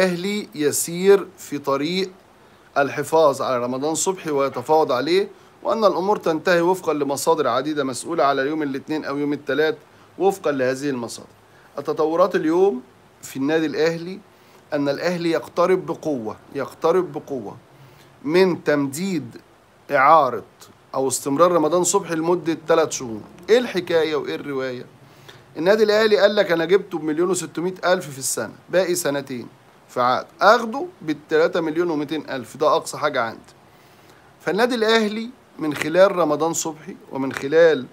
الأهلي يسير في طريق الحفاظ على رمضان صبحي ويتفاوض عليه وأن الأمور تنتهي وفقا لمصادر عديدة مسؤولة على يوم الاثنين أو يوم الثلاث وفقا لهذه المصادر التطورات اليوم في النادي الأهلي أن الأهلي يقترب بقوة يقترب بقوة من تمديد إعارة أو استمرار رمضان صبحي لمدة ثلاث شهور إيه الحكاية وإيه الرواية النادي الأهلي قال لك أنا جبته بمليون وستمائة ألف في السنة باقي سنتين فعاد اخده بال 3 مليون و الف ده اقصى حاجه عندي فالنادي الاهلي من خلال رمضان صبحي ومن خلال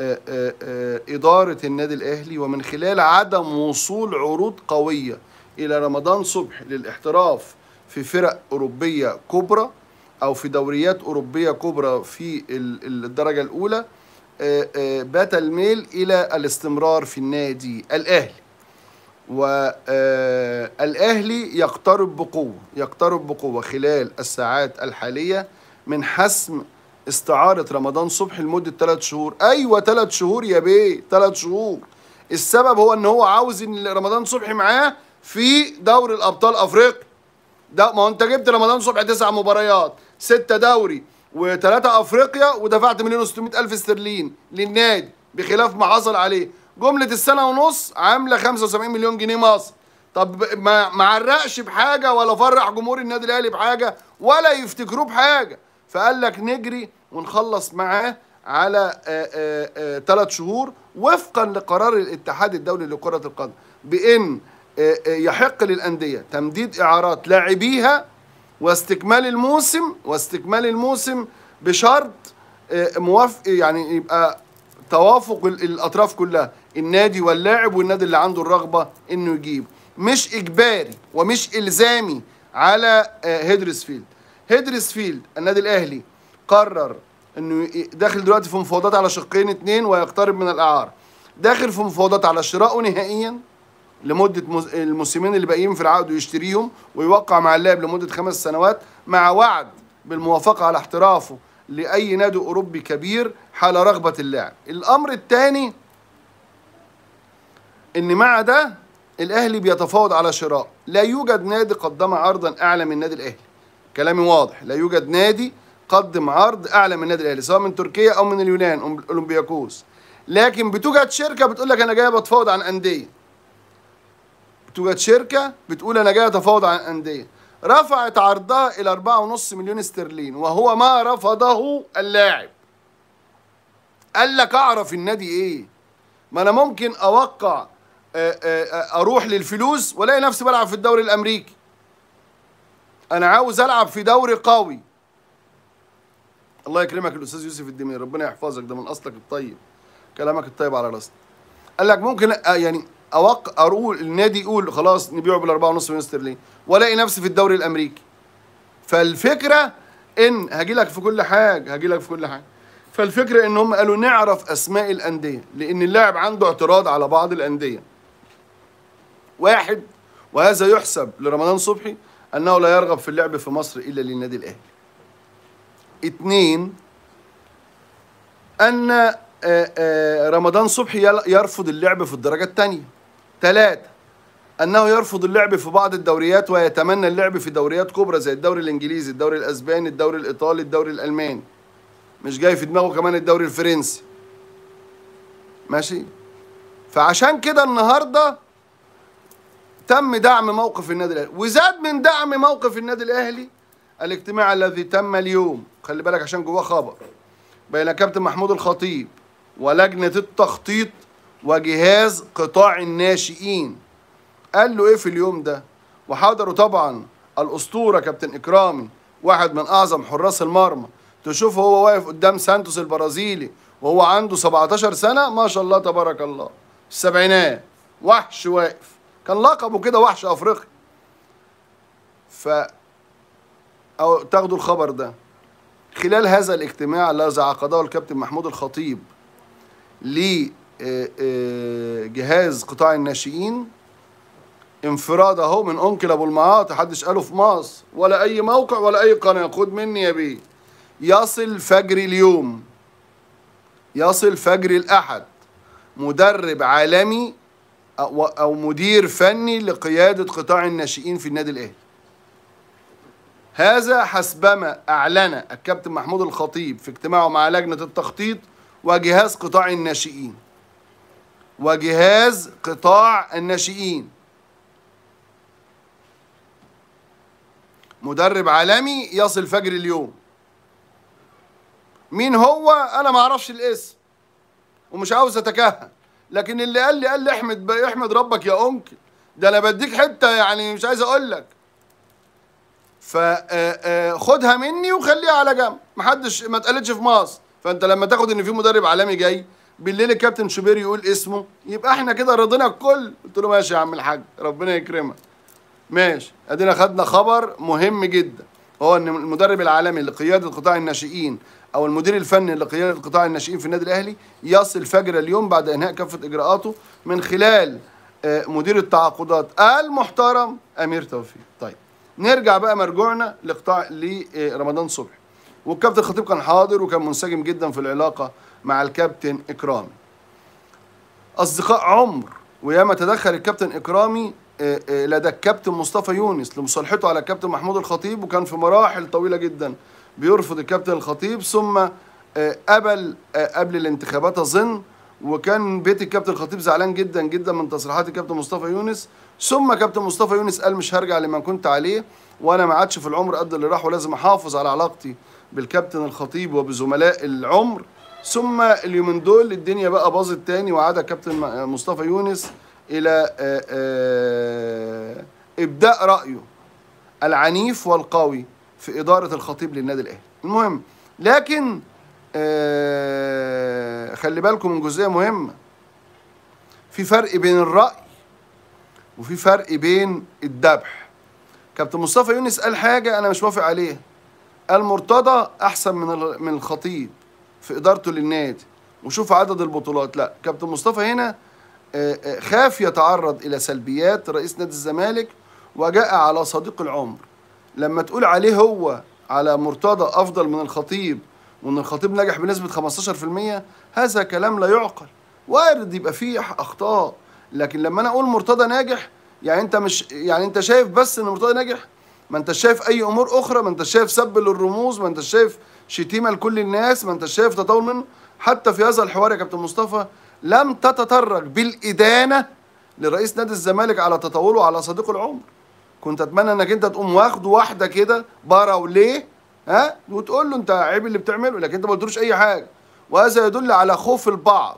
آه، آه، آه، إدارة النادي الأهلي ومن خلال عدم وصول عروض قوية إلى رمضان صبحي للاحتراف في فرق أوروبية كبرى أو في دوريات أوروبية كبرى في الدرجة الأولى بات الميل إلى الاستمرار في النادي الأهلي والأهلي آه، يقترب بقوة يقترب بقوة خلال الساعات الحالية من حسم استعارة رمضان صبحي لمدة 3 شهور أيوة 3 شهور يا بيه 3 شهور السبب هو ان هو عاوز ان رمضان صبحي معاه في دوري الابطال افريقيا ده ما انت جبت رمضان صبحي تسع مباريات ستة دوري وثلاثة افريقيا ودفعت مليون و الف استرليني للنادي بخلاف ما حصل عليه جمله السنه ونص عامله 75 مليون جنيه مصر طب ما ما عرقش بحاجه ولا فرح جمهور النادي الاهلي بحاجه ولا يفتكروه بحاجه فقال لك نجري ونخلص معاه على ثلاث آه، آه، آه، شهور وفقا لقرار الاتحاد الدولي لكره القدم بان يحق للانديه تمديد اعارات لاعبيها واستكمال الموسم واستكمال الموسم بشرط موافق يعني يبقى توافق الاطراف كلها النادي واللاعب والنادي اللي عنده الرغبه انه يجيب مش اجباري ومش الزامي على آه، هيدرسفيلد هيدرسفيلد النادي الاهلي قرر انه داخل دلوقتي في مفاوضات على شقين اتنين ويقترب من الاعار داخل في مفاوضات على شراءه نهائيا لمدة الموسمين اللي باقيين في العقد ويشتريهم ويوقع مع اللاعب لمدة خمس سنوات مع وعد بالموافقة على احترافه لأي نادي أوروبي كبير حال رغبة اللاعب الأمر الثاني ان مع ده الاهلي بيتفاوض على شراء لا يوجد نادي قدم عرضا اعلى من نادي الاهلي كلامي واضح لا يوجد نادي قدم عرض اعلى من نادي الاهلي سواء من تركيا او من اليونان اولمبياكوس لكن بتوجد شركه بتقول لك انا جاي بتفاوض عن انديه بتوجد شركه بتقول انا جاي اتفاوض عن انديه رفعت عرضها الى 4.5 مليون استرلين وهو ما رفضه اللاعب قال لك اعرف النادي ايه ما انا ممكن اوقع آه، آه، آه، اروح للفلوس والاقي نفسي بلعب في الدوري الامريكي انا عاوز العب في دوري قوي الله يكرمك الاستاذ يوسف الدمير ربنا يحفظك ده من اصلك الطيب كلامك الطيب على راسنا قال لك ممكن يعني اوق اقول النادي يقول خلاص نبيعه بال 4.5 مليون استرليني والاقي نفسي في الدوري الامريكي فالفكره ان هاجي لك في كل حاجه هاجي لك في كل حاجه فالفكره ان هم قالوا نعرف اسماء الانديه لان اللاعب عنده اعتراض على بعض الانديه واحد وهذا يحسب لرمضان صبحي أنه لا يرغب في اللعب في مصر إلا للنادي الأهلي اثنين أن آه، آه، رمضان صبحي يرفض اللعب في الدرجة الثانية ثلاثة أنه يرفض اللعب في بعض الدوريات ويتمنى اللعب في دوريات كبرى زي الدوري الإنجليزي الدوري الأسباني الدوري الإيطالي الدوري الألماني مش جاي في دماغه كمان الدوري الفرنسي ماشي فعشان كده النهارده تم دعم موقف النادي الاهلي وزاد من دعم موقف النادي الاهلي الاجتماع الذي تم اليوم خلي بالك عشان جواه خبر بين كابتن محمود الخطيب ولجنه التخطيط وجهاز قطاع الناشئين قال له ايه في اليوم ده وحضروا طبعا الاسطوره كابتن اكرامي واحد من اعظم حراس المرمى تشوفه هو واقف قدام سانتوس البرازيلي وهو عنده 17 سنه ما شاء الله تبارك الله السبعينات وحش واقف كان لقبه كده وحش افريقي ف أو تاخدوا الخبر ده خلال هذا الاجتماع الذي عقده الكابتن محمود الخطيب لجهاز آه، آه، قطاع الناشئين انفراد اهو من انكل ابو المعاطي حدش قاله في مصر ولا اي موقع ولا اي قناه خد مني يا بيه يصل فجر اليوم يصل فجر الاحد مدرب عالمي او او مدير فني لقياده قطاع الناشئين في النادي الاهلي هذا حسبما اعلن الكابتن محمود الخطيب في اجتماعه مع لجنه التخطيط وجهاز قطاع الناشئين وجهاز قطاع الناشئين مدرب عالمي يصل فجر اليوم مين هو انا ما اعرفش الاسم ومش عاوز اتكهن لكن اللي قال لي قال لي احمد احمد ربك يا انكل ده انا بديك حته يعني مش عايز اقول لك فخدها مني وخليها على جنب محدش ما اتقالتش في مصر فانت لما تاخد ان في مدرب عالمي جاي بالليل الكابتن شوبير يقول اسمه يبقى احنا كده رضينا الكل قلت له ماشي يا عم الحاج ربنا يكرمك ماشي ادينا خدنا خبر مهم جدا هو ان المدرب العالمي لقياده قطاع الناشئين او المدير الفني لقياده قطاع الناشئين في النادي الاهلي يصل فجر اليوم بعد انهاء كافه اجراءاته من خلال آه، مدير التعاقدات المحترم امير توفيق طيب نرجع بقى مرجوعنا لقطاع لرمضان آه، صبحي والكابتن خطيب كان حاضر وكان منسجم جدا في العلاقه مع الكابتن اكرامي اصدقاء عمر وياما تدخل الكابتن اكرامي آه، آه، لدى الكابتن مصطفى يونس لمصالحته على الكابتن محمود الخطيب وكان في مراحل طويله جدا بيرفض الكابتن الخطيب ثم آه، قبل قبل الانتخابات اظن وكان بيت الكابتن الخطيب زعلان جدا جدا من تصريحات الكابتن مصطفى يونس ثم كابتن مصطفى يونس قال مش هرجع لما كنت عليه وانا ما عادش في العمر قد اللي راح ولازم احافظ على علاقتي بالكابتن الخطيب وبزملاء العمر ثم اليومين دول الدنيا بقى باظت تاني وعاد كابتن مصطفى يونس إلى آه، آه، إبداء رأيه العنيف والقوي في إدارة الخطيب للنادي الأهلي المهم لكن آه، خلي بالكم من جزئية مهمة في فرق بين الرأي وفي فرق بين الذبح كابتن مصطفى يونس قال حاجة أنا مش موافق عليها قال مرتضى أحسن من من الخطيب في إدارته للنادي وشوف عدد البطولات لا كابتن مصطفى هنا آه، آه، خاف يتعرض إلى سلبيات رئيس نادي الزمالك وجاء على صديق العمر لما تقول عليه هو على مرتضى أفضل من الخطيب وإن الخطيب نجح بنسبة 15% هذا كلام لا يعقل وارد يبقى فيه أخطاء لكن لما أنا أقول مرتضى ناجح يعني أنت مش يعني أنت شايف بس إن مرتضى ناجح ما أنت شايف أي أمور أخرى ما أنت شايف سب للرموز ما أنت شايف شتيمة لكل الناس ما أنت شايف تطاول منه حتى في هذا الحوار يا كابتن مصطفى لم تتطرق بالإدانة لرئيس نادي الزمالك على تطاوله على صديق العمر كنت اتمنى انك انت تقوم واخده واحده كده بره وليه ها وتقول له انت عيب اللي بتعمله لكن انت ما قلتلوش اي حاجه وهذا يدل على خوف البعض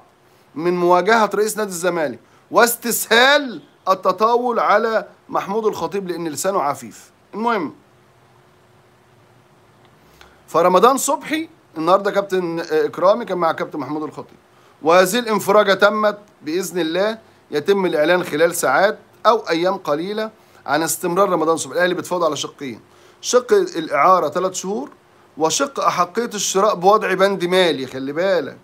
من مواجهه رئيس نادي الزمالك واستسهال التطاول على محمود الخطيب لان لسانه عفيف المهم فرمضان صبحي النهارده كابتن اكرامي كان مع كابتن محمود الخطيب وهذه الانفراجة تمت بإذن الله يتم الإعلان خلال ساعات أو أيام قليلة عن استمرار رمضان صبحي الأهلي بيتفاوض على شقين شق الإعارة ثلاث شهور وشق أحقية الشراء بوضع بند مالي خلي بالك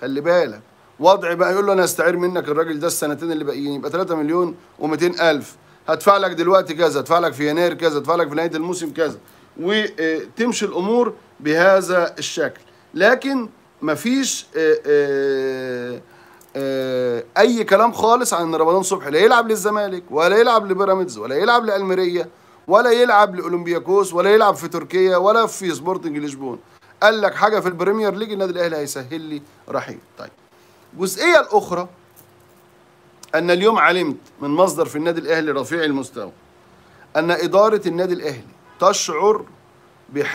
خلي بالك وضع بقى يقول له أنا أستعير منك الراجل ده السنتين اللي باقيين يبقى 3 مليون و200 ألف هدفع لك دلوقتي كذا هدفع لك في يناير كذا هدفع لك في نهاية الموسم كذا وتمشي الأمور بهذا الشكل لكن مفيش آه، آه، آه، اي كلام خالص عن ان رمضان صبحي لا يلعب للزمالك ولا يلعب لبيراميدز ولا يلعب لالميريه ولا يلعب لاولمبياكوس ولا يلعب في تركيا ولا في سبورتنج لشبون قال لك حاجه في البريمير ليج النادي الاهلي هيسهل لي رحيل طيب الجزئيه الاخرى ان اليوم علمت من مصدر في النادي الاهلي رفيع المستوى ان اداره النادي الاهلي تشعر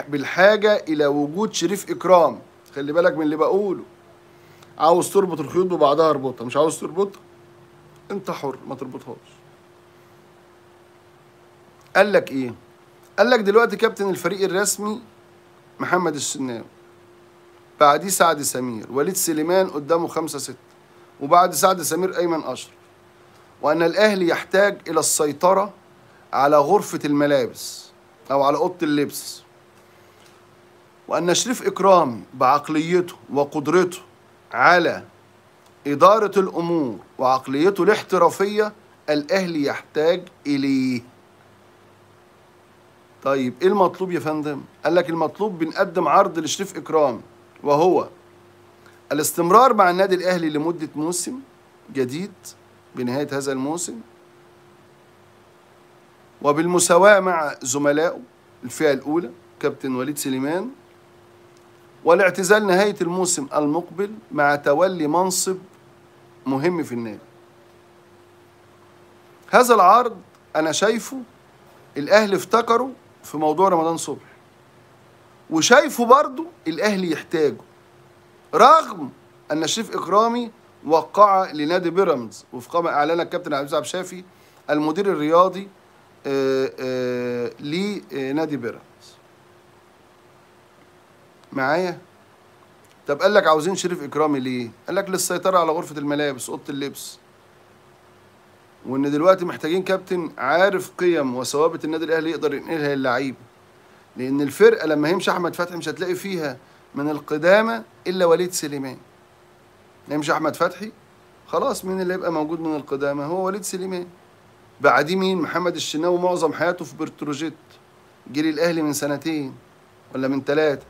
بالحاجه الى وجود شريف اكرام خلي بالك من اللي بقوله عاوز تربط الخيوط ببعضها اربطها مش عاوز تربطها انت حر ما تربطهاش قال لك ايه قال لك دلوقتي كابتن الفريق الرسمي محمد السناوي بعديه سعد سمير وليد سليمان قدامه خمسة ستة وبعد سعد سمير أيمن أشرف وأن الأهلي يحتاج إلى السيطرة على غرفة الملابس أو على أوضة اللبس وأن شريف إكرامي بعقليته وقدرته على إدارة الأمور وعقليته الاحترافية الأهلي يحتاج إليه طيب إيه المطلوب يا فندم؟ قال لك المطلوب بنقدم عرض لشريف إكرامي وهو الاستمرار مع النادي الأهلي لمدة موسم جديد بنهاية هذا الموسم وبالمساواة مع زملائه الفئة الأولى كابتن وليد سليمان والاعتزال نهاية الموسم المقبل مع تولي منصب مهم في النادي هذا العرض أنا شايفه الأهلي افتكروا في موضوع رمضان صبحي وشايفه برضه الأهلي يحتاجه رغم أن شريف إكرامي وقع لنادي بيراميدز وفق ما أعلن الكابتن عبد العزيز شافي المدير الرياضي آه، آه، لنادي بيراميدز معايا طب قال لك عاوزين شريف اكرامي ليه قال لك للسيطره على غرفه الملابس اوضه اللبس وان دلوقتي محتاجين كابتن عارف قيم وثوابت النادي الاهلي يقدر ينقلها للعيبه لان الفرقه لما يمشي احمد فتحي مش هتلاقي فيها من القدامى الا وليد سليمان يمشي احمد فتحي خلاص مين اللي هيبقى موجود من القدامى هو وليد سليمان بعديه مين محمد الشناوي معظم حياته في بتروجيت جيل الاهلي من سنتين ولا من ثلاثه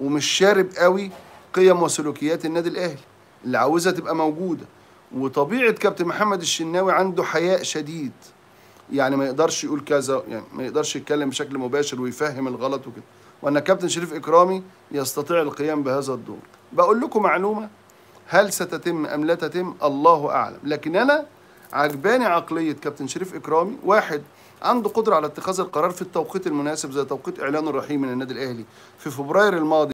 ومش شارب قوي قيم وسلوكيات النادي الاهلي اللي عاوزها تبقى موجوده وطبيعه كابتن محمد الشناوي عنده حياء شديد يعني ما يقدرش يقول كذا يعني ما يقدرش يتكلم بشكل مباشر ويفهم الغلط وكده وان كابتن شريف اكرامي يستطيع القيام بهذا الدور بقول لكم معلومه هل ستتم ام لا تتم الله اعلم لكن انا عجباني عقليه كابتن شريف اكرامي واحد عنده قدره على اتخاذ القرار في التوقيت المناسب زي توقيت اعلان الرحيل من النادي الاهلي في فبراير الماضي